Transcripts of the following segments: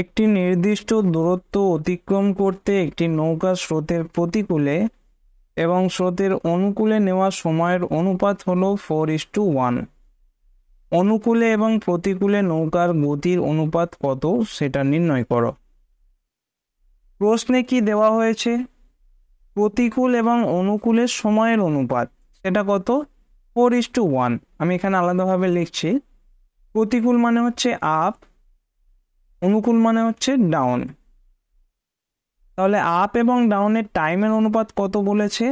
একটি নির্দিষ্ট দূরত্ব অতিক্রম করতে একটি নৌকা স্রোতের প্রতিকূলে এবং স্রোতের অনুকূলে নেওয়া সময়ের অনুপাত হল ফোর ইস টু ওয়ান অনুকূলে এবং প্রতিকূলে নৌকার গতির অনুপাত কত সেটা নির্ণয় করো প্রশ্নে কি দেওয়া হয়েছে প্রতিকূল এবং অনুকূলের সময়ের অনুপাত সেটা কত ফোর ইস টু ওয়ান আমি এখানে আলাদাভাবে লিখছি প্রতিকূল মানে হচ্ছে আপ অনুকূল মানে হচ্ছে ডাউন তাহলে আপ এবং ডাউনের টাইমের অনুপাত কত বলেছে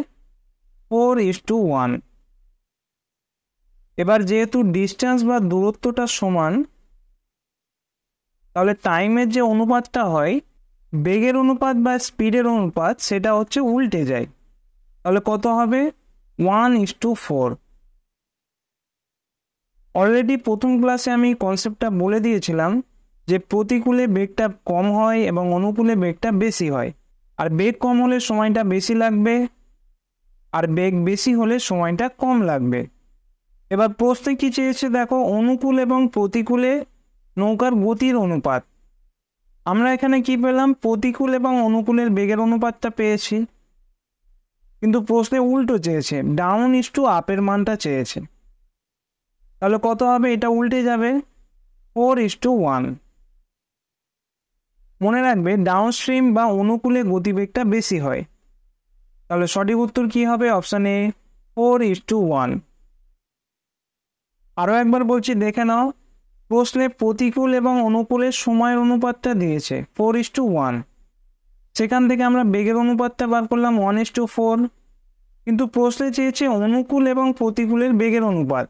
ফোর ইস টু ওয়ান এবার যেহেতু ডিস্টেন্স বা দূরত্বটা সমান তাহলে টাইমের যে অনুপাতটা হয় বেগের অনুপাত বা স্পিডের অনুপাত সেটা হচ্ছে উল্টে যায় তাহলে কত হবে one is to four already প্রথম ক্লাসে আমি কনসেপ্টটা বলে দিয়েছিলাম যে প্রতিকূলে বেগটা কম হয় এবং অনুকূলে বেগটা বেশি হয় আর বেগ কম হলে সময়টা বেশি লাগবে আর বেগ বেশি হলে সময়টা কম লাগবে এবার প্রশ্নে কী চেয়েছে দেখো অনুকূল এবং প্রতিকূলে নৌকার গতির অনুপাত আমরা এখানে কি পেলাম প্রতিকূল এবং অনুকূলের বেগের অনুপাতটা পেয়েছি কিন্তু প্রশ্নে উল্টো চেয়েছে ডাউন ইস টু আপের মানটা চেয়েছে তাহলে কত হবে এটা উল্টে যাবে ফোর ইস টু ওয়ান মনে রাখবে ডাউনস্ট্রিম বা অনুকূলে গতিবেগটা বেশি হয় তাহলে সঠিক উত্তর কী হবে option A four is to one আরও একবার বলছি দেখে নাও প্রশ্নে প্রতিকূল এবং অনুকূলের সময়ের অনুপাতটা দিয়েছে ফোর ইস টু ওয়ান সেখান থেকে আমরা বেগের অনুপাতটা বার করলাম ওয়ান ইস টু ফোর কিন্তু প্রশ্নে চেয়েছে অনুকূল এবং প্রতিকূলের বেগের অনুপাত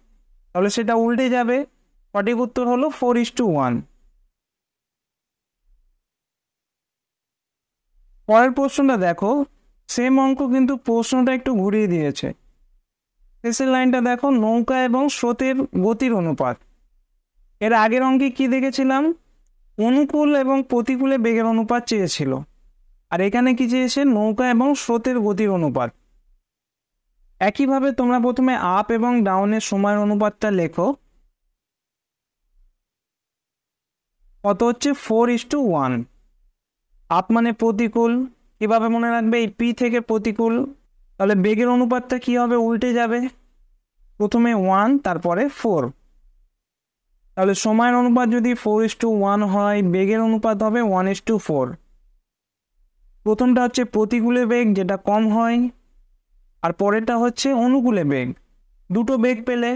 তাহলে সেটা উল্টে যাবে সঠিক উত্তর হলো ফোর ইস টু ওয়ান পরের প্রশ্নটা দেখো সেম অঙ্ক কিন্তু প্রশ্নটা একটু ঘুরিয়ে দিয়েছে শেষের লাইনটা দেখো নৌকা এবং স্রোতের গতির অনুপাত এর আগের অঙ্কে কি দেখেছিলাম অনুকূল এবং প্রতিকূলে বেগের অনুপাত চেয়েছিল আর এখানে কি চেয়েছে নৌকা এবং স্রোতের গতির অনুপাত একইভাবে তোমরা প্রথমে আপ এবং ডাউনের সময়ের অনুপাতটা লেখো কত হচ্ছে ফোর ইস টু ওয়ান আপ মানে প্রতিকূল কীভাবে মনে রাখবে এই পি থেকে প্রতিকূল তাহলে বেগের অনুপাতটা কী হবে উল্টে যাবে প্রথমে ওয়ান তারপরে ফোর তাহলে সময়ের অনুপাত যদি ফোর ইস টু ওয়ান হয় বেগের অনুপাত হবে ওয়ান ইস টু ফোর প্রথমটা হচ্ছে প্রতিকূলে বেগ যেটা কম হয় আর পরেরটা হচ্ছে অনুকূলে বেগ দুটো বেগ পেলে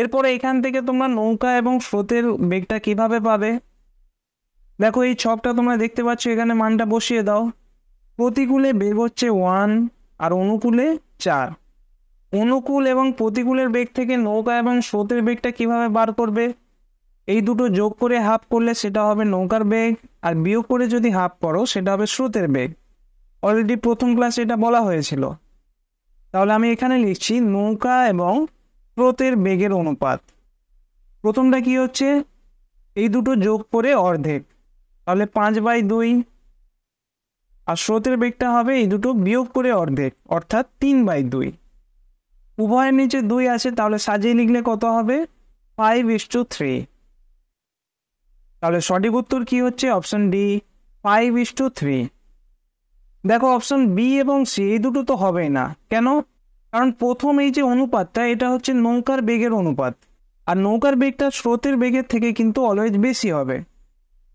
এরপরে এখান থেকে তোমরা নৌকা এবং স্রোতের বেগটা কিভাবে পাবে দেখো এই ছকটা তোমরা দেখতে পাচ্ছ এখানে মানটা বসিয়ে দাও প্রতিকূলে বেগ হচ্ছে ওয়ান আর অনুকূলে চার অনুকূল এবং প্রতিকূলের বেগ থেকে নৌকা এবং স্রোতের বেগটা কিভাবে বার করবে এই দুটো যোগ করে হাফ করলে সেটা হবে নৌকার বেগ আর বিয়োগ করে যদি হাফ করো সেটা হবে স্রোতের বেগ অলরেডি প্রথম ক্লাসে এটা বলা হয়েছিল তাহলে আমি এখানে লিখছি নৌকা এবং স্রোতের বেগের অনুপাত প্রথমটা কি হচ্ছে এই দুটো যোগ করে অর্ধেক তাহলে পাঁচ বাই দুই আর স্রোতের বেগটা হবে এই দুটো বিয়োগ করে অর্ধেক অর্থাৎ তিন বাই দুই উভয়ের নিচে দুই আছে তাহলে সাজিয়ে লিখলে কত হবে ফাইভ ইস টু থ্রি তাহলে সঠিক উত্তর কি হচ্ছে option D five is to three দেখো অপশন বি এবং সি এই দুটো তো হবে না কেন কারণ প্রথম এই যে অনুপাতটা এটা হচ্ছে নৌকার বেগের অনুপাত আর নৌকার বেগটা স্রোতের বেগের থেকে কিন্তু অলওয়েজ বেশি হবে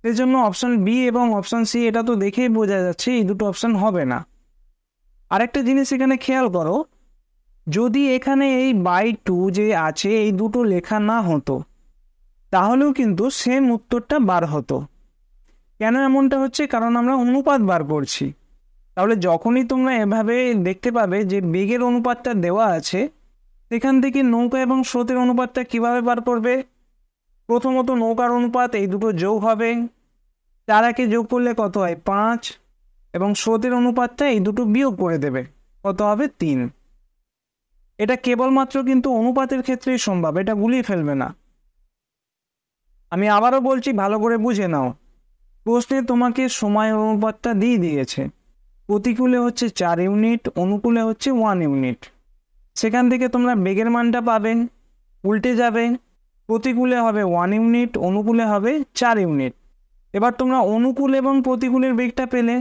সেই জন্য অপশন বি এবং অপশন সি এটা তো দেখেই বোঝা যাচ্ছে এই দুটো অপশন হবে না আরেকটা জিনিস এখানে খেয়াল করো যদি এখানে এই বাই টু যে আছে এই দুটো লেখা না হতো তাহলেও কিন্তু সেম উত্তরটা বার হতো কেন এমনটা হচ্ছে কারণ আমরা অনুপাত বার করছি তাহলে যখনই তোমরা এভাবে দেখতে পাবে যে বেগের অনুপাতটা দেওয়া আছে সেখান থেকে নৌকা এবং স্রোতের অনুপাতটা কিভাবে বার করবে প্রথমত নৌকার অনুপাত এই দুটো যোগ হবে তারাকে যোগ করলে কত হয় পাঁচ এবং স্রোতের অনুপাতটা এই দুটো বিয়োগ করে দেবে কত হবে তিন এটা কেবলমাত্র কিন্তু অনুপাতের ক্ষেত্রেই সম্ভব এটা গুলিয়ে ফেলবে না আমি আবারও বলছি ভালো করে বুঝে নাও প্রশ্নে তোমাকে সময় অনুপাতটা দিয়ে দিয়েছে প্রতিকূলে হচ্ছে চার ইউনিট অনুকূলে হচ্ছে ওয়ান ইউনিট সেখান থেকে তোমরা বেগের মানটা পাবে উল্টে যাবে প্রতিকূলে হবে ওয়ান ইউনিট অনুকূলে হবে চার ইউনিট এবার তোমরা অনুকূল এবং প্রতিকূলের বেগটা পেলে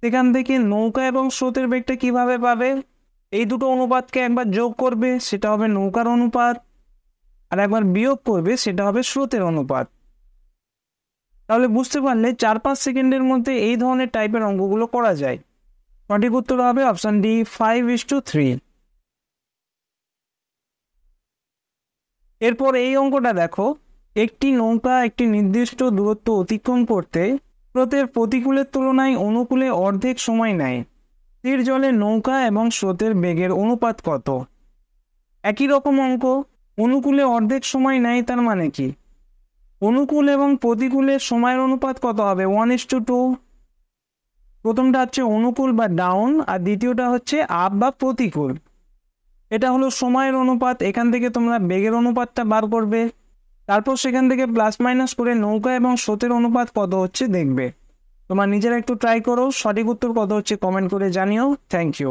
সেখান থেকে নৌকা এবং স্রোতের বেগটা কিভাবে পাবে এই দুটো অনুপাতকে একবার যোগ করবে সেটা হবে নৌকার অনুপাত আর একবার বিয়োগ করবে সেটা হবে স্রোতের অনুপাত তাহলে বুঝতে পারলে চার পাঁচ সেকেন্ডের মধ্যে এই ধরনের টাইপের অঙ্কগুলো করা যায় সঠিক উত্তর হবে option D five is to three এরপর এই অঙ্কটা দেখো একটি নৌকা একটি নির্দিষ্ট দূরত্ব অতিক্রম করতে স্রোতের প্রতিকূলের তুলনায় অনুকূলে অর্ধেক সময় নেয় স্থির জলে নৌকা এবং স্রোতের বেগের অনুপাত কত একই রকম অঙ্ক অনুকূলে অর্ধেক সময় নেয় তার মানে কি অনুকূল এবং প্রতিকূলের সময়ের অনুপাত কত হবে ওয়ান ইস টু টু প্রথমটা হচ্ছে অনুকূল বা ডাউন আর দ্বিতীয়টা হচ্ছে আপ বা প্রতিকূল এটা হলো সময়ের অনুপাত এখান থেকে তোমরা বেগের অনুপাতটা বার করবে তারপর সেখান থেকে প্লাস মাইনাস করে নৌকা এবং স্রোতের অনুপাত কত হচ্ছে দেখবে তোমার নিজেরা একটু ট্রাই করো সঠিক উত্তর কত হচ্ছে কমেন্ট করে জানিও থ্যাংক ইউ